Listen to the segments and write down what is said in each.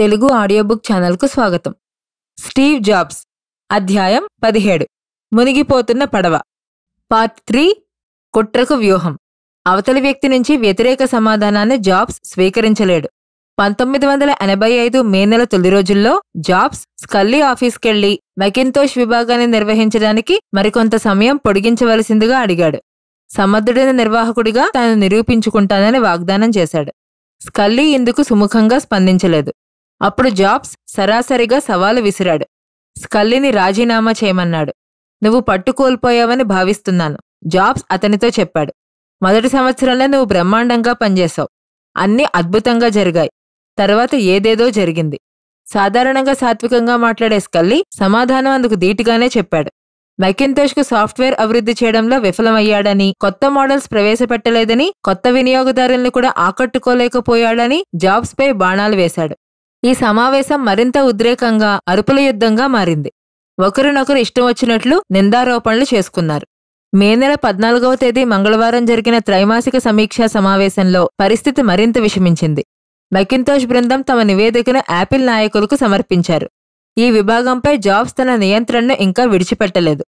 Telugu audio book ఛానల్కు స్వాగతం Steve jobs అధ్యాయం పదిహేడు మునిగిపోతున్న పడవ పార్ట్ త్రీ కుట్రకు వ్యూహం అవతలి వ్యక్తి నుంచి వ్యతిరేక సమాధానాన్ని జాబ్స్ స్వీకరించలేడు పంతొమ్మిది వందల ఎనభై ఐదు మే నెల తొలి రోజుల్లో జాబ్స్ స్కల్లీ ఆఫీస్కెళ్లి మెకింతోష్ విభాగాన్ని నిర్వహించడానికి మరికొంత సమయం పొడిగించవలసిందిగా అడిగాడు సమర్థుడైన నిర్వాహకుడిగా తాను నిరూపించుకుంటానని వాగ్దానం చేశాడు స్కల్లీ ఇందుకు సుముఖంగా స్పందించలేదు అప్పుడు జాబ్స్ సరాసరిగా సవాలు విసిరాడు స్కల్లిని రాజీనామా చేయమన్నాడు నువ్వు పట్టుకోల్పోయావని భావిస్తున్నాను జాబ్స్ అతనితో చెప్పాడు మొదటి సంవత్సరంలో నువ్వు బ్రహ్మాండంగా పనిచేశావు అన్నీ అద్భుతంగా జరిగాయి తర్వాత ఏదేదో జరిగింది సాధారణంగా సాత్వికంగా మాట్లాడే స్కల్లి సమాధానం అందుకు ధీటుగానే చెప్పాడు కు సాఫ్ట్వేర్ అభివృద్ధి చేయడంలో విఫలమయ్యాడని కొత్త మోడల్స్ ప్రవేశపెట్టలేదని కొత్త వినియోగదారుల్ని కూడా ఆకట్టుకోలేకపోయాడని జాబ్స్పై బాణాలు వేశాడు ఈ సమావేశం మరింత ఉద్రేకంగా అరుపుల యుద్ధంగా మారింది ఒకరినొకరు ఇష్టం వచ్చినట్లు నిందారోపణలు చేసుకున్నారు మే నెల పద్నాలుగవ తేదీ మంగళవారం జరిగిన త్రైమాసిక సమీక్షా సమావేశంలో పరిస్థితి మరింత విషమించింది మెకింతోష్ బృందం తమ నివేదికను యాపిల్ నాయకులకు సమర్పించారు ఈ విభాగంపై జాబ్స్ తన నియంత్రణను ఇంకా విడిచిపెట్టలేదు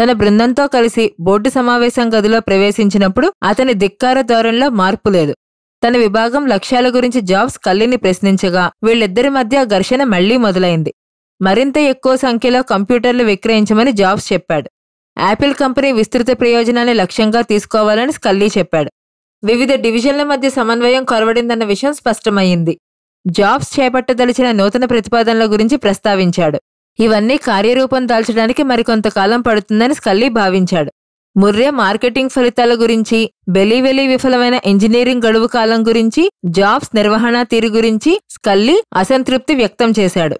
తన బృందంతో కలిసి బోర్డు సమావేశం గదిలో ప్రవేశించినప్పుడు అతని ధిక్కార ధోరణిలో మార్పు లేదు తన విభాగం లక్ష్యాల గురించి జాబ్స్ కల్లిని ప్రశ్నించగా వీళ్ళిద్దరి మధ్య ఘర్షణ మళ్లీ మొదలైంది మరింత ఎక్కువ సంఖ్యలో కంప్యూటర్లు విక్రయించమని జాబ్స్ చెప్పాడు యాపిల్ కంపెనీ విస్తృత ప్రయోజనాన్ని లక్ష్యంగా తీసుకోవాలని స్కల్లీ చెప్పాడు వివిధ డివిజన్ల మధ్య సమన్వయం కొరవడిందన్న విషయం స్పష్టమైంది జాబ్స్ చేపట్టదలిచిన నూతన ప్రతిపాదనల గురించి ప్రస్తావించాడు ఇవన్నీ కార్యరూపం దాల్చడానికి మరికొంతకాలం పడుతుందని స్కల్లీ భావించాడు ముర్రే మార్కెటింగ్ ఫలితాల గురించి బెలివెలి విఫలమైన ఇంజనీరింగ్ గడువు కాలం గురించి జాబ్స్ నిర్వహణ తీరు గురించి స్కల్లీ అసంతృప్తి వ్యక్తం చేశాడు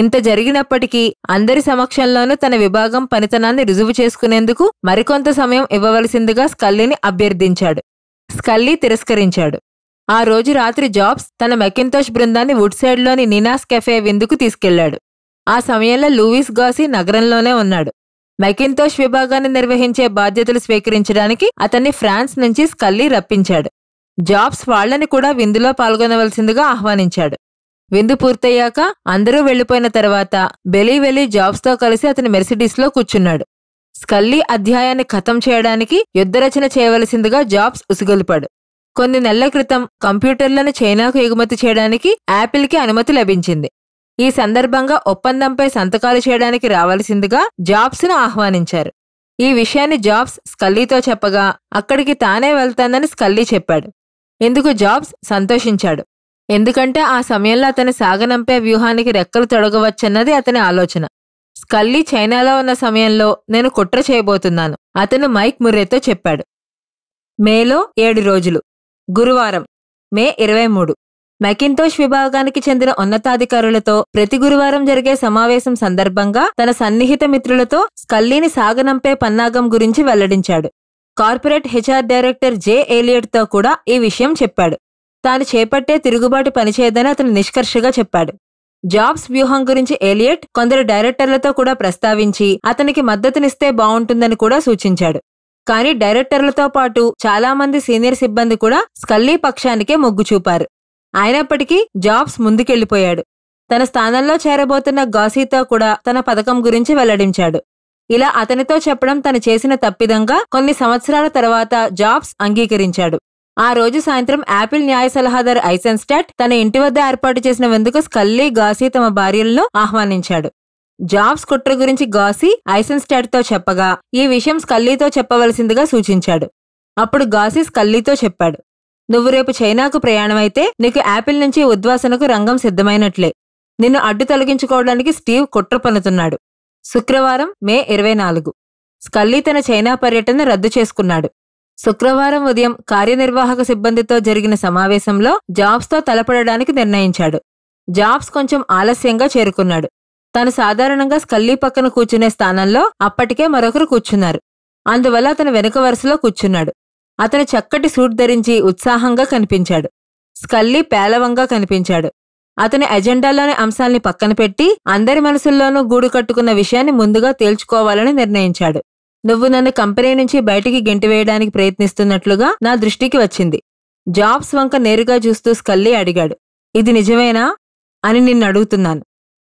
ఇంత జరిగినప్పటికీ అందరి సమక్షంలోనూ తన విభాగం పనితనాన్ని రుజువు చేసుకునేందుకు మరికొంత సమయం ఇవ్వవలసిందిగా స్కల్లీని అభ్యర్థించాడు స్కల్లీ తిరస్కరించాడు ఆ రోజు రాత్రి జాబ్స్ తన మెకింతోష్ బృందాన్ని వుడ్సైడ్లోని నినాస్ కెఫే విందుకు తీసుకెళ్లాడు ఆ సమయంలో లూయిస్ గాసి నగరంలోనే ఉన్నాడు మెకింతోష్ విభాగాన్ని నిర్వహించే బాధ్యతలు స్వీకరించడానికి అతన్ని ఫ్రాన్స్ నుంచి స్కల్లీ రప్పించాడు జాబ్స్ వాళ్లని కూడా విందులో పాల్గొనవలసిందిగా ఆహ్వానించాడు విందు పూర్తయ్యాక అందరూ వెళ్లిపోయిన తర్వాత బెలీ వెళ్లి జాబ్స్తో కలిసి అతని మెర్సిడీస్లో కూర్చున్నాడు స్కల్లీ అధ్యాయాన్ని ఖతం చేయడానికి యుద్ధరచన చేయవలసిందిగా జాబ్స్ ఉసుగొలిపాడు కొన్ని నెలల క్రితం కంప్యూటర్లను చైనాకు ఎగుమతి చేయడానికి యాపిల్కి అనుమతి లభించింది ఈ సందర్భంగా ఒప్పందంపై సంతకాలు చేయడానికి రావాల్సిందిగా జాబ్స్ను ఆహ్వానించారు ఈ విషయాన్ని జాబ్స్ స్కల్లీతో చెప్పగా అక్కడికి తానే వెళ్తానని స్కల్లీ చెప్పాడు ఇందుకు జాబ్స్ సంతోషించాడు ఎందుకంటే ఆ సమయంలో అతని సాగనంపే వ్యూహానికి రెక్కలు తొడగవచ్చన్నది అతని ఆలోచన స్కల్లీ చైనాలో ఉన్న సమయంలో నేను కుట్ర చేయబోతున్నాను అతను మైక్ ముర్రేతో చెప్పాడు మేలో ఏడు రోజులు గురువారం మే ఇరవై మూడు మెకింటోష్ విభాగానికి చెందిన ఉన్నతాధికారులతో ప్రతి గురువారం జరిగే సమావేశం సందర్భంగా తన సన్నిహిత మిత్రులతో స్కల్లీని సాగనంపే పన్నాగం గురించి వెల్లడించాడు కార్పొరేట్ హెచ్ఆర్ డైరెక్టర్ జే ఏలియట్తో కూడా ఈ విషయం చెప్పాడు తాను చేపట్టే తిరుగుబాటు పనిచేయదని అతను నిష్కర్షగా చెప్పాడు జాబ్స్ వ్యూహం గురించి ఏలియట్ కొందరు డైరెక్టర్లతో కూడా ప్రస్తావించి అతనికి మద్దతునిస్తే బావుంటుందని కూడా సూచించాడు కానీ డైరెక్టర్లతో పాటు చాలామంది సీనియర్ సిబ్బంది కూడా స్కల్లీ పక్షానికే మొగ్గు చూపారు అయినప్పటికీ జాబ్స్ ముందుకెళ్లిపోయాడు తన స్థానంలో చేరబోతున్న గాసీతో కూడా తన పథకం గురించి వెల్లడించాడు ఇలా అతనితో చెప్పడం తను చేసిన తప్పిదంగా కొన్ని సంవత్సరాల తర్వాత జాబ్స్ అంగీకరించాడు ఆ రోజు సాయంత్రం యాపిల్ న్యాయ సలహాదారు ఐసెన్స్టాట్ తన ఇంటి వద్ద ఏర్పాటు చేసిన వెందుకు స్కల్లీ గాసీ తమ భార్యలను ఆహ్వానించాడు జాబ్స్ కుట్ర గురించి గాసీ తో చెప్పగా ఈ విషయం స్కల్లీతో చెప్పవలసిందిగా సూచించాడు అప్పుడు గాసీ స్కల్లీతో చెప్పాడు నువ్వు రేపు చైనాకు ప్రయాణమైతే నీకు యాపిల్ నుంచి ఉద్వాసనకు రంగం సిద్ధమైనట్లే నిన్ను అడ్డు తొలగించుకోవడానికి స్టీవ్ కుట్ర పన్నుతున్నాడు శుక్రవారం మే ఇరవై నాలుగు స్కల్లీ తన చైనా పర్యటన రద్దు చేసుకున్నాడు శుక్రవారం ఉదయం కార్యనిర్వాహక సిబ్బందితో జరిగిన సమావేశంలో జాబ్స్తో తలపడడానికి నిర్ణయించాడు జాబ్స్ కొంచెం ఆలస్యంగా చేరుకున్నాడు తను సాధారణంగా స్కల్లీ పక్కన కూర్చునే స్థానంలో అప్పటికే మరొకరు కూర్చున్నారు అందువల్ల అతను వెనుక వరుసలో కూర్చున్నాడు అతను చక్కటి సూట్ ధరించి ఉత్సాహంగా కనిపించాడు స్కల్లీ పేలవంగా కనిపించాడు అతని ఎజెండాలోని అంశాల్ని పక్కన పెట్టి అందరి మనసుల్లోనూ గూడు కట్టుకున్న విషయాన్ని ముందుగా తేల్చుకోవాలని నిర్ణయించాడు నువ్వు నన్ను కంపెనీ నుంచి బయటికి గెంటివేయడానికి ప్రయత్నిస్తున్నట్లుగా నా దృష్టికి వచ్చింది జాబ్స్ వంక నేరుగా చూస్తూ స్కల్లీ అడిగాడు ఇది నిజమేనా అని నిన్ను అడుగుతున్నాను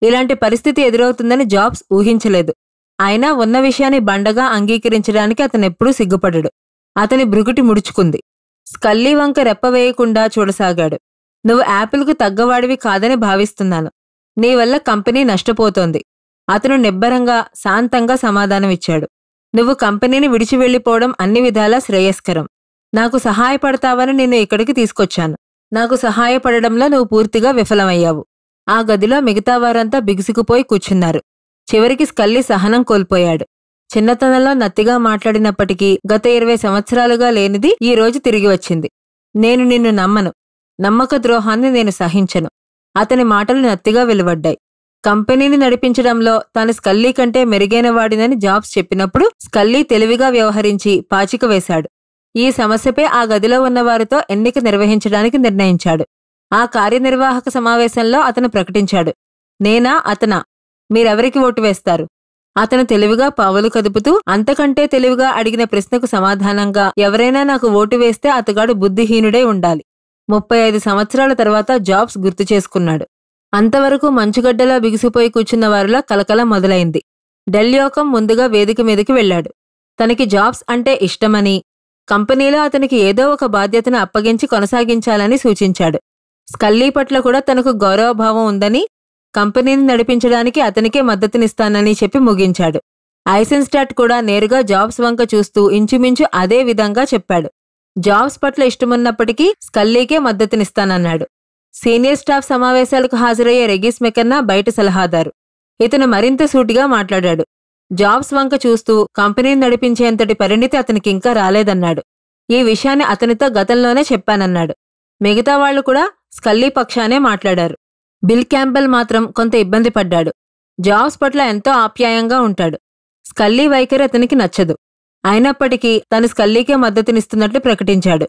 ఇలాంటి పరిస్థితి ఎదురవుతుందని జాబ్స్ ఊహించలేదు అయినా ఉన్న విషయాన్ని బండగా అంగీకరించడానికి అతనెప్పుడూ సిగ్గుపడడు అతని బృగుటి ముడుచుకుంది స్కల్లీ వంక రెప్పవేయకుండా చూడసాగాడు నువ్వు యాపిల్కు తగ్గవాడివి కాదని భావిస్తున్నాను నీ వల్ల కంపెనీ నష్టపోతోంది అతను నిబ్బరంగా శాంతంగా సమాధానమిచ్చాడు నువ్వు కంపెనీని విడిచి వెళ్ళిపోవడం అన్ని విధాలా శ్రేయస్కరం నాకు సహాయపడతావని నిన్ను ఇక్కడికి తీసుకొచ్చాను నాకు సహాయపడడంలో నువ్వు పూర్తిగా విఫలమయ్యావు ఆ గదిలో మిగతా వారంతా బిగుసుకుపోయి కూర్చున్నారు చివరికి స్కల్లి సహనం కోల్పోయాడు చిన్నతనంలో నత్తిగా మాట్లాడినప్పటికీ గత ఇరవై సంవత్సరాలుగా లేనిది ఈ రోజు తిరిగి వచ్చింది నేను నిన్ను నమ్మను నమ్మక ద్రోహాన్ని నేను సహించను అతని మాటలు నత్తిగా వెలువడ్డాయి కంపెనీని నడిపించడంలో తాను స్కల్లీ కంటే మెరుగైన వాడినని జాబ్స్ చెప్పినప్పుడు స్కల్లీ తెలివిగా వ్యవహరించి పాచిక వేశాడు ఈ సమస్యపై ఆ గదిలో ఉన్నవారితో ఎన్నిక నిర్వహించడానికి నిర్ణయించాడు ఆ కార్యనిర్వాహక సమావేశంలో అతను ప్రకటించాడు నేనా అతనా మీరెవరికి ఓటు వేస్తారు అతను తెలివిగా పావులు కదుపుతూ అంతకంటే తెలివిగా అడిగిన ప్రశ్నకు సమాధానంగా ఎవరైనా నాకు ఓటు వేస్తే అతగాడు బుద్ధిహీనుడే ఉండాలి ముప్పై ఐదు సంవత్సరాల తర్వాత జాబ్స్ గుర్తు చేసుకున్నాడు అంతవరకు మంచుగడ్డలా బిగిసిపోయి కూర్చున్న వారిలో కలకల మొదలైంది డెల్యోకం ముందుగా వేదిక మీదకి వెళ్లాడు తనకి జాబ్స్ అంటే ఇష్టమని కంపెనీలో అతనికి ఏదో ఒక బాధ్యతను అప్పగించి కొనసాగించాలని సూచించాడు స్కల్లీ పట్ల కూడా తనకు గౌరవభావం ఉందని కంపెనీని నడిపించడానికి అతనికే మద్దతునిస్తానని చెప్పి ముగించాడు ఐసెన్స్టాట్ కూడా నేరుగా జాబ్స్ వంక చూస్తూ ఇంచుమించు అదే విధంగా చెప్పాడు జాబ్స్ పట్ల ఇష్టమున్నప్పటికీ స్కల్లీకే మద్దతునిస్తానన్నాడు సీనియర్ స్టాఫ్ సమావేశాలకు హాజరయ్యే రెగీస్ మెకన్నా బయట సలహాదారు ఇతను మరింత సూటిగా మాట్లాడాడు జాబ్స్ వంక చూస్తూ కంపెనీని నడిపించేంతటి పరిణితి అతనికి ఇంకా రాలేదన్నాడు ఈ విషయాన్ని అతనితో గతంలోనే చెప్పానన్నాడు మిగతా వాళ్లు కూడా స్కల్లీ పక్షానే మాట్లాడారు బిల్ క్యాంపెల్ మాత్రం కొంత ఇబ్బంది పడ్డాడు జాబ్స్ పట్ల ఎంతో ఆప్యాయంగా ఉంటాడు స్కల్లీ వైఖరి అతనికి నచ్చదు అయినప్పటికీ తను స్కల్లీకే మద్దతునిస్తున్నట్లు ప్రకటించాడు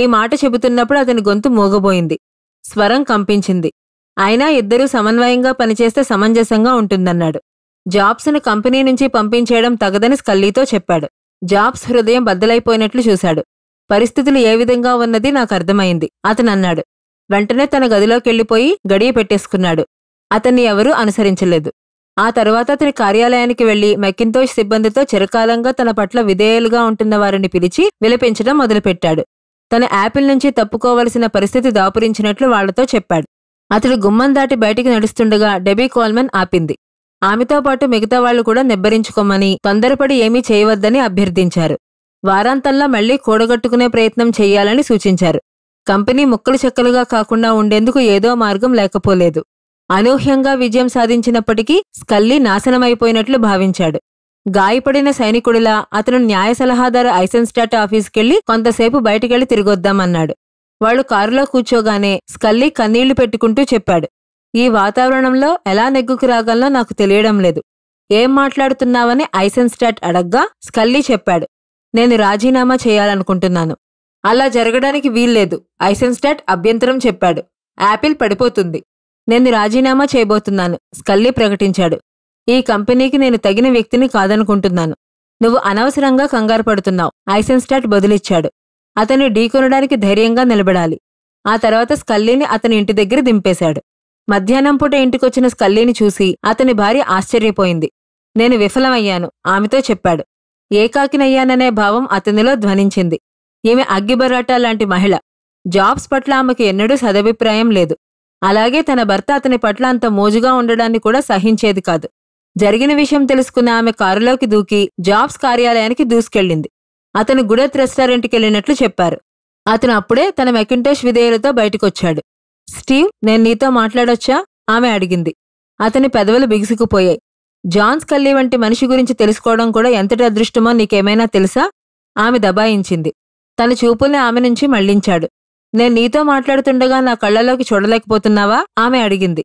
ఈ మాట చెబుతున్నప్పుడు అతని గొంతు మోగబోయింది స్వరం కంపించింది అయినా ఇద్దరూ సమన్వయంగా పనిచేస్తే సమంజసంగా ఉంటుందన్నాడు జాబ్స్ను కంపెనీ నుంచి పంపించేయడం తగదని స్కల్లీతో చెప్పాడు జాబ్స్ హృదయం బద్దలైపోయినట్లు చూశాడు పరిస్థితులు ఏ విధంగా ఉన్నది నాకు అర్థమైంది అతనన్నాడు వెంటనే తన గదిలోకి గడియ పెట్టేసుకున్నాడు అతన్ని ఎవరూ అనుసరించలేదు ఆ తర్వాత అతని కార్యాలయానికి వెళ్లి మెకింతోష్ సిబ్బందితో చిరకాలంగా తన పట్ల విధేయులుగా ఉంటున్న వారిని పిలిచి విలపించడం మొదలుపెట్టాడు తన యాపిల్ నుంచి తప్పుకోవలసిన పరిస్థితి దాపురించినట్లు వాళ్లతో చెప్పాడు అతడు గుమ్మం దాటి బయటికి నడుస్తుండగా డెబీ కోల్మన్ ఆపింది ఆమెతో పాటు మిగతా వాళ్లు కూడా నిబ్బరించుకోమని తొందరపడి ఏమీ చేయవద్దని అభ్యర్థించారు వారాంతంలో మళ్లీ కూడగట్టుకునే ప్రయత్నం చేయాలని సూచించారు కంపెనీ ముక్కలు చెక్కలుగా కాకుండా ఉండేందుకు ఏదో మార్గం లేకపోలేదు అనూహ్యంగా విజయం సాధించినప్పటికీ స్కల్లీ నాశనమైపోయినట్లు భావించాడు గాయపడిన సైనికుడిలా అతను న్యాయ సలహాదారు ఐసెన్స్టాట్ ఆఫీసుకెళ్లి కొంతసేపు బయటికెళ్లి తిరిగొద్దామన్నాడు వాళ్లు కారులో కూర్చోగానే స్కల్లీ కన్నీళ్లు పెట్టుకుంటూ చెప్పాడు ఈ వాతావరణంలో ఎలా నెగ్గుకు రాగలనో నాకు తెలియడం లేదు ఏం మాట్లాడుతున్నావని ఐసెన్స్టాట్ అడగ్గా స్కల్లీ చెప్పాడు నేను రాజీనామా చేయాలనుకుంటున్నాను అలా జరగడానికి వీల్లేదు ఐసెన్స్టాట్ అభ్యంతరం చెప్పాడు యాపిల్ పడిపోతుంది నేను రాజీనామా చేయబోతున్నాను స్కల్లీ ప్రకటించాడు ఈ కంపెనీకి నేను తగిన వ్యక్తిని కాదనుకుంటున్నాను నువ్వు అనవసరంగా కంగారు పడుతున్నావు ఐసెన్స్టాట్ బదులిచ్చాడు అతను ఢీకొనడానికి ధైర్యంగా నిలబడాలి ఆ తర్వాత స్కల్లీని అతని ఇంటి దగ్గర దింపేశాడు మధ్యాహ్నం పూట ఇంటికొచ్చిన స్కల్లీని చూసి అతని భార్య ఆశ్చర్యపోయింది నేను విఫలమయ్యాను ఆమెతో చెప్పాడు ఏకాకినయ్యాననే భావం అతనిలో ధ్వనించింది ఈమె అగ్గిబరాటా లాంటి మహిళ జాబ్స్ పట్ల ఆమెకు ఎన్నడూ సదభిప్రాయం లేదు అలాగే తన భర్త అతని పట్ల అంత మోజుగా ఉండడాన్ని కూడా సహించేది కాదు జరిగిన విషయం తెలుసుకున్న ఆమె కారులోకి దూకి జాబ్స్ కార్యాలయానికి దూసుకెళ్లింది అతను గుడెత్ రెస్టారెంట్కి వెళ్ళినట్లు చెప్పారు అతను అప్పుడే తన మెకింటోష్ విధేయులతో బయటకొచ్చాడు స్టీవ్ నేను నీతో మాట్లాడొచ్చా ఆమె అడిగింది అతని పెదవులు బిగుసుకుపోయాయి జాన్స్ కల్లీ వంటి మనిషి గురించి తెలుసుకోవడం కూడా ఎంతటి అదృష్టమో నీకేమైనా తెలుసా ఆమె దబాయించింది తన చూపుల్ని ఆమె నుంచి మళ్లించాడు నేను నీతో మాట్లాడుతుండగా నా కళ్ళలోకి చూడలేకపోతున్నావా ఆమె అడిగింది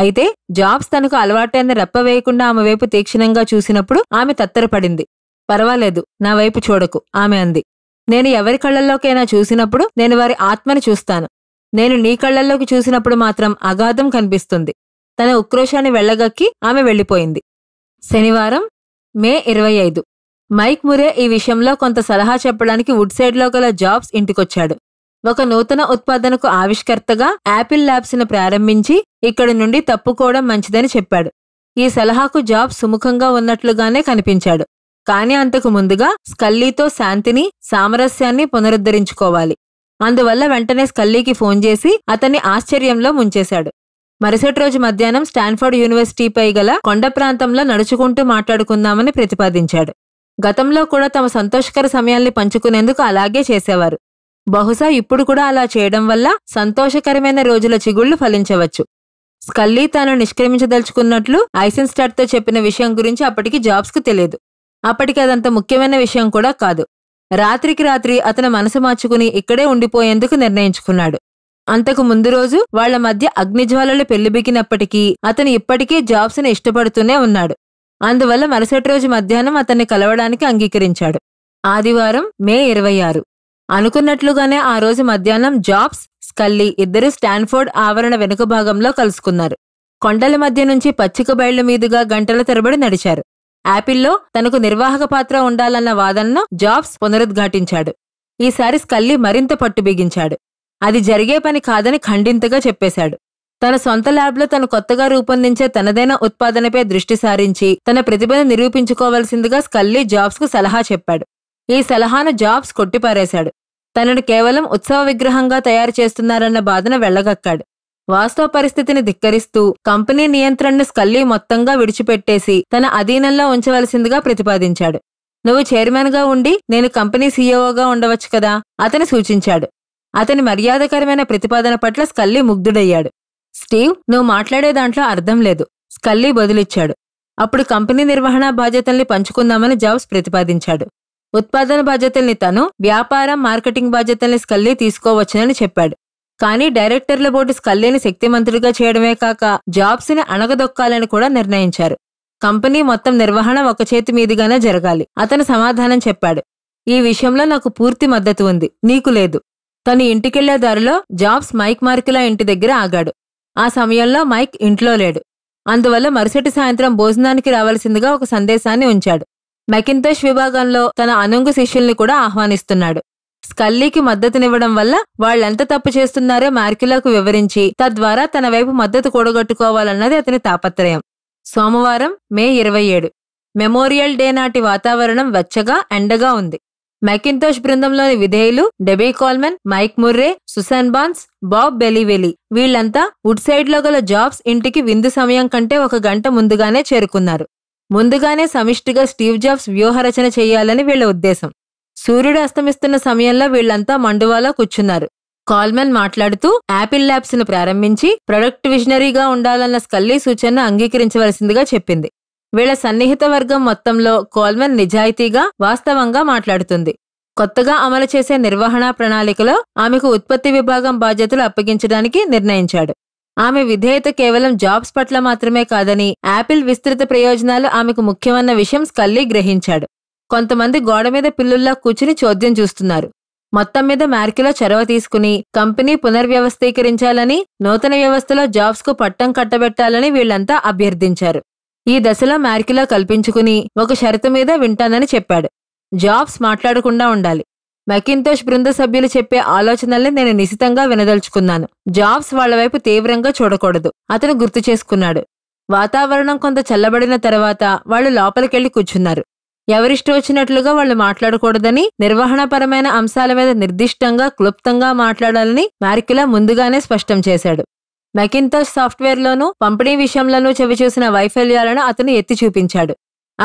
అయితే జాబ్స్ తనకు అలవాటైన రెప్పవేయకుండా ఆమె వైపు తీక్షణంగా చూసినప్పుడు ఆమె తత్తరపడింది పర్వాలేదు నా వైపు చూడకు ఆమె అంది నేను ఎవరి కళ్ళల్లోకైనా చూసినప్పుడు నేను వారి ఆత్మని చూస్తాను నేను నీ కళ్ళల్లోకి చూసినప్పుడు మాత్రం అగాధం కనిపిస్తుంది తన ఉక్రోషాన్ని వెళ్ళగక్కి ఆమె వెళ్ళిపోయింది శనివారం మే ఇరవై ఐదు మైక్ మురే ఈ విషయంలో కొంత సలహా చెప్పడానికి వుడ్ సైడ్లో గల జాబ్స్ ఇంటికొచ్చాడు ఒక నూతన ఉత్పాదనకు ఆవిష్కర్తగా యాపిల్ ల్యాబ్స్ను ప్రారంభించి ఇక్కడి నుండి తప్పుకోవడం మంచిదని చెప్పాడు ఈ సలహాకు జాబ్ సుముఖంగా ఉన్నట్లుగానే కనిపించాడు కానీ అంతకు ముందుగా స్కల్లీతో శాంతిని సామరస్యాన్ని పునరుద్ధరించుకోవాలి అందువల్ల వెంటనే స్కల్లీకి ఫోన్ చేసి అతన్ని ఆశ్చర్యంలో ముంచేశాడు మరుసటి రోజు మధ్యాహ్నం స్టాన్ఫర్డ్ యూనివర్సిటీపై గల కొండ ప్రాంతంలో నడుచుకుంటూ మాట్లాడుకుందామని ప్రతిపాదించాడు గతంలో కూడా తమ సంతోషకర సమయాల్ని పంచుకునేందుకు అలాగే చేసేవారు బహుశా ఇప్పుడు కూడా అలా చేయడం వల్ల సంతోషకరమైన రోజుల చిగుళ్లు ఫలించవచ్చు స్కల్లీ తాను నిష్క్రమించదలుచుకున్నట్లు స్టార్ట్తో చెప్పిన విషయం గురించి అప్పటికి జాబ్స్కు తెలియదు అప్పటికి అదంత ముఖ్యమైన విషయం కూడా కాదు రాత్రికి రాత్రి అతను మనసు మార్చుకుని ఇక్కడే ఉండిపోయేందుకు నిర్ణయించుకున్నాడు అంతకు ముందు రోజు వాళ్ల మధ్య అగ్నిజ్వాలలు పెళ్లిబిగినప్పటికీ అతను ఇప్పటికీ జాబ్స్ని ఇష్టపడుతూనే ఉన్నాడు అందువల్ల మరుసటి రోజు మధ్యాహ్నం అతన్ని కలవడానికి అంగీకరించాడు ఆదివారం మే ఇరవై ఆరు అనుకున్నట్లుగానే ఆ రోజు మధ్యాహ్నం జాబ్స్ స్కల్లీ ఇద్దరు స్టాన్ఫోర్డ్ ఆవరణ వెనుక భాగంలో కలుసుకున్నారు కొండల మధ్య నుంచి పచ్చిక బయళ్ల మీదుగా గంటల తరబడి నడిచారు యాపిల్లో తనకు నిర్వాహక పాత్ర ఉండాలన్న వాదనను జాబ్స్ పునరుద్ఘాటించాడు ఈసారి స్కల్లీ మరింత పట్టు బిగించాడు అది జరిగే పని కాదని ఖండింతగా చెప్పేశాడు తన సొంత ల్యాబ్లో తను కొత్తగా రూపొందించే తనదైన ఉత్పాదనపై దృష్టి సారించి తన ప్రతిభను నిరూపించుకోవలసిందిగా స్కల్లీ జాబ్స్ కు సలహా చెప్పాడు ఈ సలహాను జాబ్స్ కొట్టిపారేశాడు తనను కేవలం ఉత్సవ విగ్రహంగా తయారు చేస్తున్నారన్న బాధన వెళ్లగక్కాడు వాస్తవ పరిస్థితిని ధిక్కరిస్తూ కంపెనీ నియంత్రణను స్కల్లీ మొత్తంగా విడిచిపెట్టేసి తన అధీనంలో ఉంచవలసిందిగా ప్రతిపాదించాడు నువ్వు చైర్మన్గా ఉండి నేను కంపెనీ సీఈఓగా ఉండవచ్చు కదా అతను సూచించాడు అతని మర్యాదకరమైన ప్రతిపాదన పట్ల స్కల్లీ ముగ్ధుడయ్యాడు స్టీవ్ నువ్వు మాట్లాడే దాంట్లో అర్థం లేదు స్కల్లీ బదులిచ్చాడు అప్పుడు కంపెనీ నిర్వహణ బాధ్యతల్ని పంచుకుందామని జాబ్స్ ప్రతిపాదించాడు ఉత్పాదన బాధ్యతల్ని తను వ్యాపారం మార్కెటింగ్ బాధ్యతల్ని స్కల్లీ తీసుకోవచ్చునని చెప్పాడు కానీ డైరెక్టర్ల బోర్డు స్కల్లీని శక్తిమంతుడిగా చేయడమే కాక జాబ్స్ని అణగదొక్కాలని కూడా నిర్ణయించారు కంపెనీ మొత్తం నిర్వహణ ఒక చేతి మీదుగానే జరగాలి అతను సమాధానం చెప్పాడు ఈ విషయంలో నాకు పూర్తి మద్దతు ఉంది నీకు లేదు తను ఇంటికెళ్లే దారిలో జాబ్స్ మైక్ మార్కిలా ఇంటి దగ్గర ఆగాడు ఆ సమయంలో మైక్ ఇంట్లో లేడు అందువల్ల మరుసటి సాయంత్రం భోజనానికి రావాల్సిందిగా ఒక సందేశాన్ని ఉంచాడు మెకింతోష్ విభాగంలో తన అనుంగు శిష్యుల్ని కూడా ఆహ్వానిస్తున్నాడు స్కల్లీకి మద్దతునివ్వడం వల్ల వాళ్ళెంత తప్పు చేస్తున్నారో మార్కిలాకు వివరించి తద్వారా తన వైపు మద్దతు కూడగట్టుకోవాలన్నది అతని తాపత్రయం సోమవారం మే ఇరవై ఏడు మెమోరియల్ డే నాటి వాతావరణం వెచ్చగా ఎండగా ఉంది మెకింతోష్ బృందంలోని విధేయులు Debi Coleman Mike Murray Susan Barnes Bob Belleville వీళ్లంతా వుడ్ సైడ్ లో గల జాబ్స్ ఇంటికి విందు సమయం కంటే ఒక గంట ముందుగానే చేరుకున్నారు ముందుగానే సమిష్టిగా స్టీవ్ జాబ్స్ వ్యూహరచన చేయాలని వీళ్ల ఉద్దేశం సూర్యుడు అస్తమిస్తున్న సమయంలో వీళ్లంతా మండువాలో కూర్చున్నారు కాల్మెన్ మాట్లాడుతూ యాపిల్ ల్యాబ్స్ ను ప్రారంభించి ప్రొడక్ట్ విజనరీగా ఉండాలన్న స్కల్లీ సూచనను అంగీకరించవలసిందిగా చెప్పింది వీళ్ల సన్నిహిత వర్గం మొత్తంలో కోల్మన్ నిజాయితీగా వాస్తవంగా మాట్లాడుతుంది కొత్తగా అమలు చేసే నిర్వహణా ప్రణాళికలో ఆమెకు ఉత్పత్తి విభాగం బాధ్యతలు అప్పగించడానికి నిర్ణయించాడు ఆమె విధేయత కేవలం జాబ్స్ పట్ల మాత్రమే కాదని యాపిల్ విస్తృత ప్రయోజనాలు ఆమెకు ముఖ్యమన్న విషయం స్కల్లీ గ్రహించాడు కొంతమంది గోడ మీద పిల్లుల్లా కూర్చుని చోద్యం చూస్తున్నారు మొత్తం మీద మార్కిలో చొరవ తీసుకుని కంపెనీ పునర్వ్యవస్థీకరించాలని నూతన వ్యవస్థలో జాబ్స్కు పట్టం కట్టబెట్టాలని వీళ్లంతా అభ్యర్థించారు ఈ దశలో మ్యారికిలా కల్పించుకుని ఒక షరతు మీద వింటానని చెప్పాడు జాబ్స్ మాట్లాడకుండా ఉండాలి మకింతోష్ బృంద సభ్యులు చెప్పే ఆలోచనల్ని నేను నిశితంగా వినదలుచుకున్నాను జాబ్స్ వాళ్ల వైపు తీవ్రంగా చూడకూడదు అతను గుర్తు చేసుకున్నాడు వాతావరణం కొంత చల్లబడిన తర్వాత వాళ్లు లోపలికెళ్లి కూర్చున్నారు ఎవరిష్టం వచ్చినట్లుగా వాళ్ళు మాట్లాడకూడదని నిర్వహణపరమైన అంశాల మీద నిర్దిష్టంగా క్లుప్తంగా మాట్లాడాలని మ్యారికిలా ముందుగానే స్పష్టం చేశాడు మెకింటాష్ సాఫ్ట్వేర్లోనూ పంపిణీ విషయంలోనూ చవిచూసిన వైఫల్యాలను అతను ఎత్తి చూపించాడు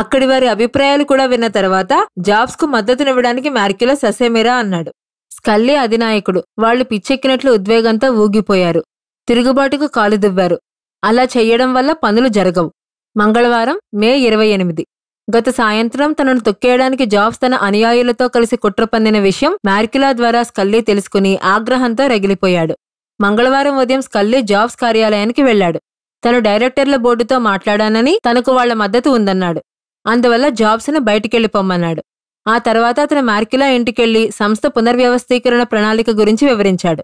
అక్కడి వారి అభిప్రాయాలు కూడా విన్న తర్వాత జాబ్స్కు మద్దతునివ్వడానికి మ్యార్క్యుల ససేమిరా అన్నాడు స్కల్లీ అధినాయకుడు వాళ్లు పిచ్చెక్కినట్లు ఉద్వేగంతో ఊగిపోయారు తిరుగుబాటుకు కాలు దువ్వారు అలా చెయ్యడం వల్ల పనులు జరగవు మంగళవారం మే ఇరవై ఎనిమిది గత సాయంత్రం తనను తొక్కేయడానికి జాబ్స్ తన అనుయాయులతో కలిసి కుట్ర పొందిన విషయం మ్యార్క్యులా ద్వారా స్కల్లీ తెలుసుకుని ఆగ్రహంతో రగిలిపోయాడు మంగళవారం ఉదయం స్కల్లీ జాబ్స్ కార్యాలయానికి వెళ్లాడు తను డైరెక్టర్ల బోర్డుతో మాట్లాడానని తనకు వాళ్ల మద్దతు ఉందన్నాడు అందువల్ల జాబ్స్ను బయటికెళ్లిపోమ్మన్నాడు ఆ తర్వాత అతను మ్యార్కిలా ఇంటికెళ్లి సంస్థ పునర్వ్యవస్థీకరణ ప్రణాళిక గురించి వివరించాడు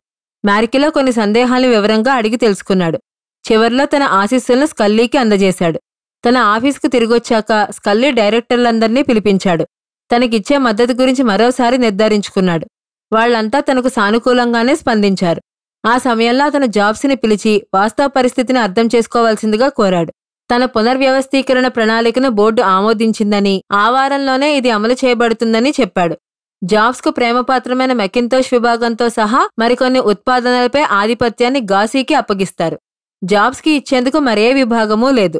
మ్యారికిలో కొన్ని సందేహాలను వివరంగా అడిగి తెలుసుకున్నాడు చివర్లో తన ఆశీస్సులను స్కల్లీకి అందజేశాడు తన ఆఫీసుకు తిరిగొచ్చాక స్కల్లీ డైరెక్టర్లందర్నీ పిలిపించాడు తనకిచ్చే మద్దతు గురించి మరోసారి నిర్ధారించుకున్నాడు వాళ్లంతా తనకు సానుకూలంగానే స్పందించారు ఆ సమయంలో అతను జాబ్స్ని పిలిచి వాస్తవ పరిస్థితిని అర్థం చేసుకోవాల్సిందిగా కోరాడు తన పునర్వ్యవస్థీకరణ ప్రణాళికను బోర్డు ఆమోదించిందని ఆ వారంలోనే ఇది అమలు చేయబడుతుందని చెప్పాడు జాబ్స్కు ప్రేమపాత్రమైన మెకింతోష్ విభాగంతో సహా మరికొన్ని ఉత్పాదనలపై ఆధిపత్యాన్ని గాసీకి అప్పగిస్తారు జాబ్స్కి ఇచ్చేందుకు మరే విభాగమూ లేదు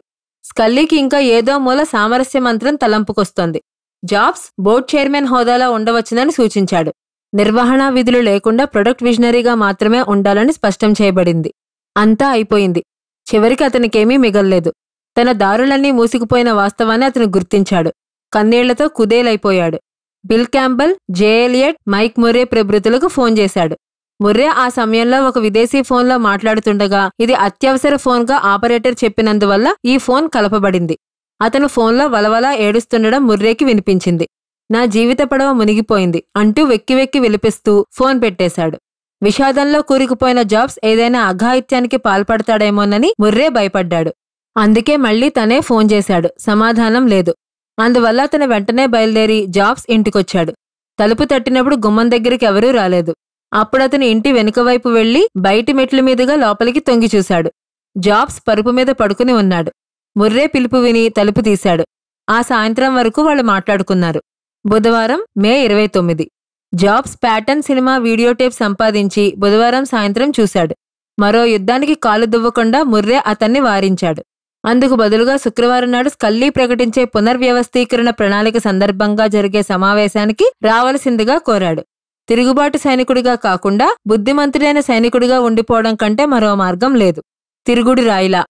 స్కల్లీకి ఇంకా ఏదో మూల సామరస్య మంత్రం తలంపుకొస్తోంది జాబ్స్ బోర్డు చైర్మన్ హోదాలో ఉండవచ్చునని సూచించాడు నిర్వహణ విధులు లేకుండా ప్రొడక్ట్ విజనరీగా మాత్రమే ఉండాలని స్పష్టం చేయబడింది అంతా అయిపోయింది చివరికి అతనికేమీ మిగల్లేదు తన దారులన్నీ మూసుకుపోయిన వాస్తవాన్ని అతను గుర్తించాడు కన్నీళ్లతో కుదేలైపోయాడు Bill Campbell Jay Elliot Mike Murray ప్రభృతులకు ఫోన్ చేశాడు ముర్రే ఆ సమయంలో ఒక విదేశీ ఫోన్లో మాట్లాడుతుండగా ఇది అత్యవసర ఫోన్గా ఆపరేటర్ చెప్పినందువల్ల ఈ ఫోన్ కలపబడింది అతను ఫోన్లో వలవలా ఏడుస్తుండడం ముర్రేకి వినిపించింది నా జీవిత పడవ మునిగిపోయింది అంటూ వెక్కి వెక్కి విలిపిస్తూ ఫోన్ పెట్టేశాడు విషాదంలో కూరుకుపోయిన జాబ్స్ ఏదైనా అఘాయిత్యానికి పాల్పడతాడేమోనని ముర్రే భయపడ్డాడు అందుకే మళ్లీ తనే ఫోన్ చేశాడు సమాధానం లేదు అందువల్ల అతను వెంటనే బయలుదేరి జాబ్స్ ఇంటికొచ్చాడు తలుపు తట్టినప్పుడు గుమ్మం దగ్గరికి ఎవరూ రాలేదు అప్పుడతను ఇంటి వెనుకవైపు వెళ్లి బయటి మెట్ల మీదుగా లోపలికి తొంగి చూశాడు జాబ్స్ పరుపు మీద పడుకుని ఉన్నాడు ముర్రే పిలుపు విని తలుపు తీశాడు ఆ సాయంత్రం వరకు వాళ్ళు మాట్లాడుకున్నారు బుధవారం మే ఇరవై తొమ్మిది Jobs pattern cinema video tape సంపాదించి బుధవారం సాయంత్రం చూశాడు మరో యుద్ధానికి కాలు దువ్వకుండా ముర్రే అతన్ని వారించాడు అందుకు బదులుగా శుక్రవారం నాడు స్కల్లీ ప్రకటించే పునర్వ్యవస్థీకరణ ప్రణాళిక సందర్భంగా జరిగే సమావేశానికి రావలసిందిగా కోరాడు తిరుగుబాటు సైనికుడిగా కాకుండా బుద్ధిమంతుడైన సైనికుడిగా ఉండిపోవడం కంటే మరో మార్గం లేదు తిరుగుడు రాయిలా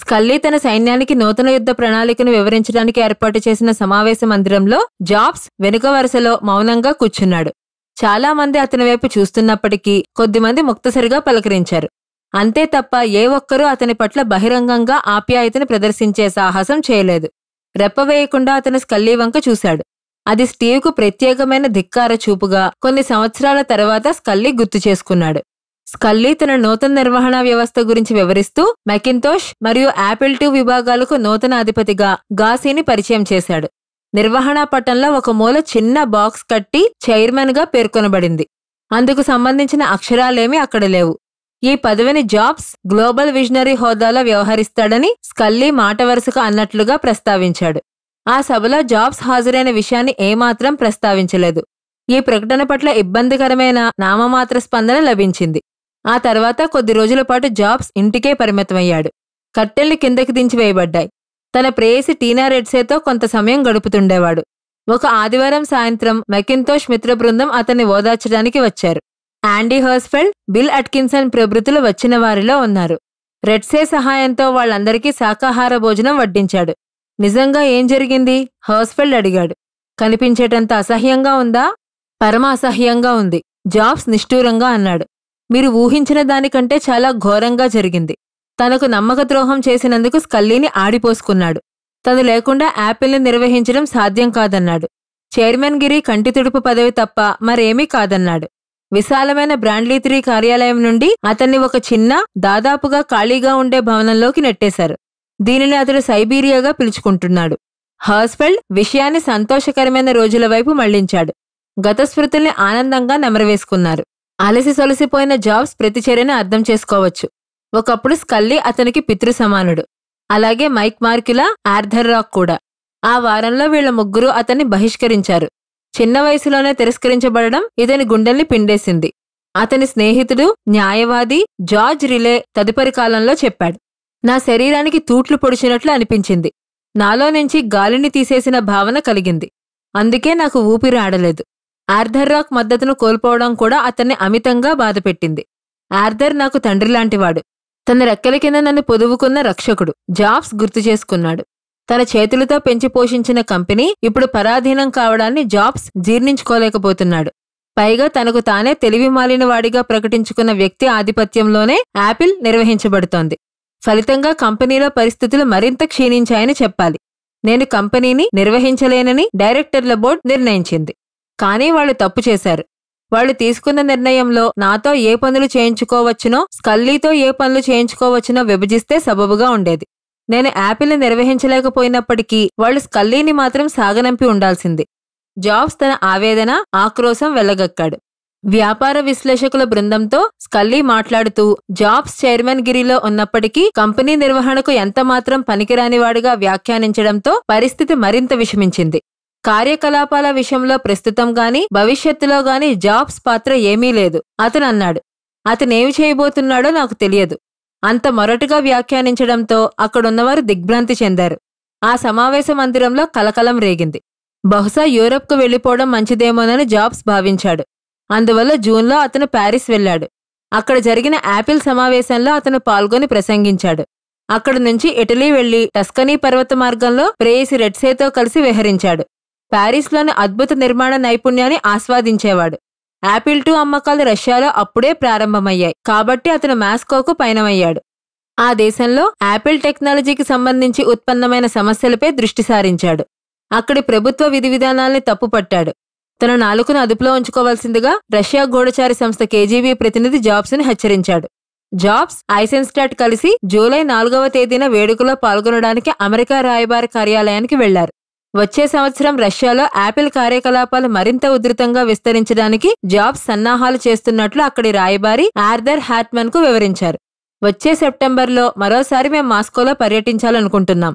స్కల్లీ తన సైన్యానికి నూతన యుద్ధ ప్రణాళికను వివరించడానికి ఏర్పాటు చేసిన సమావేశ మందిరంలో జాబ్స్ వెనుక వరుసలో మౌనంగా కూర్చున్నాడు చాలా మంది అతని వైపు చూస్తున్నప్పటికీ కొద్దిమంది ముక్తసరిగా పలకరించారు అంతే తప్ప ఏ ఒక్కరూ అతని పట్ల బహిరంగంగా ఆప్యాయతను ప్రదర్శించే సాహసం చేయలేదు రెప్పవేయకుండా అతను స్కల్లీ వంక చూశాడు అది స్టీవ్కు ప్రత్యేకమైన ధిక్కార చూపుగా కొన్ని సంవత్సరాల తర్వాత స్కల్లీ గుర్తు చేసుకున్నాడు స్కల్లీ తన నూతన నిర్వహణ వ్యవస్థ గురించి వివరిస్తూ మెకింతోష్ మరియు యాపిల్ టూ విభాగాలకు నూతన అధిపతిగా గాసీని పరిచయం చేశాడు నిర్వహణ పట్టంలో ఒక మూల చిన్న బాక్స్ కట్టి చైర్మన్గా పేర్కొనబడింది అందుకు సంబంధించిన అక్షరాలేమీ అక్కడ లేవు ఈ పదవిని జాబ్స్ గ్లోబల్ విజనరీ హోదాలో వ్యవహరిస్తాడని స్కల్లీ మాట వరుసగా అన్నట్లుగా ప్రస్తావించాడు ఆ సభలో జాబ్స్ హాజరైన విషయాన్ని ఏమాత్రం ప్రస్తావించలేదు ఈ ప్రకటన పట్ల ఇబ్బందికరమైన నామమాత్ర స్పందన లభించింది ఆ తర్వాత కొద్ది రోజుల పాటు జాబ్స్ ఇంటికే పరిమితమయ్యాడు కట్టెల్ని కిందకి వేయబడ్డాయి తన ప్రేయసి టీనా రెడ్సేతో కొంత సమయం గడుపుతుండేవాడు ఒక ఆదివారం సాయంత్రం మెకిన్తోష్ మిత్ర బృందం అతన్ని ఓదార్చడానికి వచ్చారు యాండీ హర్స్ఫెల్డ్ బిల్ అట్కిన్సన్ ప్రభృతులు వచ్చిన వారిలో ఉన్నారు రెడ్సే సహాయంతో వాళ్ళందరికీ శాకాహార భోజనం వడ్డించాడు నిజంగా ఏం జరిగింది హర్స్ఫెల్డ్ అడిగాడు కనిపించేటంత అసహ్యంగా ఉందా పరమ అసహ్యంగా ఉంది జాబ్స్ నిష్ఠూరంగా అన్నాడు మీరు ఊహించిన దానికంటే చాలా ఘోరంగా జరిగింది తనకు నమ్మక ద్రోహం చేసినందుకు స్కల్లీని ఆడిపోసుకున్నాడు తను లేకుండా యాపిల్ని నిర్వహించడం సాధ్యం కాదన్నాడు చైర్మన్ గిరి కంటి తుడుపు పదవి తప్ప మరేమీ కాదన్నాడు విశాలమైన బ్రాండ్లీ త్రీ కార్యాలయం నుండి అతన్ని ఒక చిన్న దాదాపుగా ఖాళీగా ఉండే భవనంలోకి నెట్టేశారు దీనిని అతడు సైబీరియాగా పిలుచుకుంటున్నాడు హర్స్ఫెల్డ్ విషయాన్ని సంతోషకరమైన రోజుల వైపు మళ్లించాడు గత స్మృతుల్ని ఆనందంగా నెమరవేసుకున్నారు అలసి సొలసిపోయిన జాబ్స్ ప్రతి చర్యను అర్థం చేసుకోవచ్చు ఒకప్పుడు స్కల్లీ అతనికి పితృ సమానుడు అలాగే మైక్ మార్కిలా ఆర్థర్ రాక్ కూడా ఆ వారంలో వీళ్ల ముగ్గురు అతన్ని బహిష్కరించారు చిన్న వయసులోనే తిరస్కరించబడడం ఇతని గుండెల్ని పిండేసింది అతని స్నేహితుడు న్యాయవాది జార్జ్ రిలే తదుపరి కాలంలో చెప్పాడు నా శరీరానికి తూట్లు పొడిచినట్లు అనిపించింది నాలో నుంచి గాలిని తీసేసిన భావన కలిగింది అందుకే నాకు ఊపిరి ఆడలేదు ఆర్థర్ రాక్ మద్దతును కోల్పోవడం కూడా అతన్ని అమితంగా బాధపెట్టింది ఆర్థర్ నాకు తండ్రి లాంటివాడు తన రెక్కల కింద నన్ను పొదువుకున్న రక్షకుడు జాబ్స్ గుర్తు చేసుకున్నాడు తన చేతులతో పెంచి పోషించిన కంపెనీ ఇప్పుడు పరాధీనం కావడాన్ని జాబ్స్ జీర్ణించుకోలేకపోతున్నాడు పైగా తనకు తానే తెలివి మాలినవాడిగా ప్రకటించుకున్న వ్యక్తి ఆధిపత్యంలోనే యాపిల్ నిర్వహించబడుతోంది ఫలితంగా కంపెనీలో పరిస్థితులు మరింత క్షీణించాయని చెప్పాలి నేను కంపెనీని నిర్వహించలేనని డైరెక్టర్ల బోర్డు నిర్ణయించింది కానీ వాళ్ళు తప్పు చేశారు వాళ్ళు తీసుకున్న నిర్ణయంలో నాతో ఏ పనులు చేయించుకోవచ్చునో స్కల్లీతో ఏ పనులు చేయించుకోవచ్చునో విభజిస్తే సబబుగా ఉండేది నేను యాపిల్ని నిర్వహించలేకపోయినప్పటికీ వాళ్ళు స్కల్లీని మాత్రం సాగనంపి ఉండాల్సింది జాబ్స్ తన ఆవేదన ఆక్రోశం వెళ్ళగక్కాడు వ్యాపార విశ్లేషకుల బృందంతో స్కల్లీ మాట్లాడుతూ జాబ్స్ చైర్మన్ గిరిలో ఉన్నప్పటికీ కంపెనీ నిర్వహణకు ఎంతమాత్రం పనికిరానివాడుగా వ్యాఖ్యానించడంతో పరిస్థితి మరింత విషమించింది కార్యకలాపాల విషయంలో ప్రస్తుతం గాని భవిష్యత్తులో గాని జాబ్స్ పాత్ర ఏమీ లేదు అతను అన్నాడు అతనేమి చేయబోతున్నాడో నాకు తెలియదు అంత మొరటుగా వ్యాఖ్యానించడంతో అక్కడున్నవారు దిగ్భ్రాంతి చెందారు ఆ సమావేశ మందిరంలో కలకలం రేగింది బహుశా యూరప్కు వెళ్లిపోవడం మంచిదేమోనని జాబ్స్ భావించాడు అందువల్ల జూన్లో అతను ప్యారిస్ వెళ్లాడు అక్కడ జరిగిన యాపిల్ సమావేశంలో అతను పాల్గొని ప్రసంగించాడు అక్కడి నుంచి ఇటలీ వెళ్లి టస్కనీ పర్వత మార్గంలో ప్రేయసి రెడ్సేతో కలిసి విహరించాడు ప్యారిస్లోని అద్భుత నిర్మాణ నైపుణ్యాన్ని ఆస్వాదించేవాడు యాపిల్ టూ అమ్మకాలు రష్యాలో అప్పుడే ప్రారంభమయ్యాయి కాబట్టి అతను మాస్కోకు పయనమయ్యాడు ఆ దేశంలో యాపిల్ టెక్నాలజీకి సంబంధించి ఉత్పన్నమైన సమస్యలపై దృష్టి సారించాడు అక్కడి ప్రభుత్వ విధి విధానాల్ని తప్పుపట్టాడు తన నాలుగును అదుపులో ఉంచుకోవాల్సిందిగా రష్యా గూఢచారి సంస్థ కేజీబీ ప్రతినిధి జాబ్స్ను హెచ్చరించాడు జాబ్స్ ఐసెన్స్టాట్ కలిసి జూలై నాలుగవ తేదీన వేడుకలో పాల్గొనడానికి అమెరికా రాయబార కార్యాలయానికి వెళ్లారు వచ్చే సంవత్సరం రష్యాలో యాపిల్ కార్యకలాపాలు మరింత ఉధృతంగా విస్తరించడానికి జాబ్స్ సన్నాహాలు చేస్తున్నట్లు అక్కడి రాయబారి ఆర్దర్ హ్యాట్మన్ కు వివరించారు వచ్చే సెప్టెంబర్లో మరోసారి మేము మాస్కోలో పర్యటించాలనుకుంటున్నాం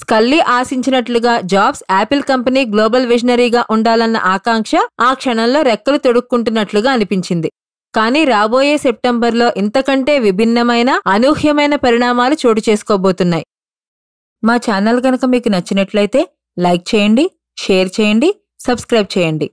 స్కల్లీ ఆశించినట్లుగా జాబ్స్ యాపిల్ కంపెనీ గ్లోబల్ విజనరీగా ఉండాలన్న ఆకాంక్ష ఆ క్షణంలో రెక్కలు తొడుక్కుంటున్నట్లుగా అనిపించింది కానీ రాబోయే సెప్టెంబర్లో ఇంతకంటే విభిన్నమైన అనూహ్యమైన పరిణామాలు చోటు చేసుకోబోతున్నాయి మా ఛానల్ కనుక మీకు నచ్చినట్లయితే లైక్ చేయండి షేర్ చేయండి సబ్స్క్రైబ్ చేయండి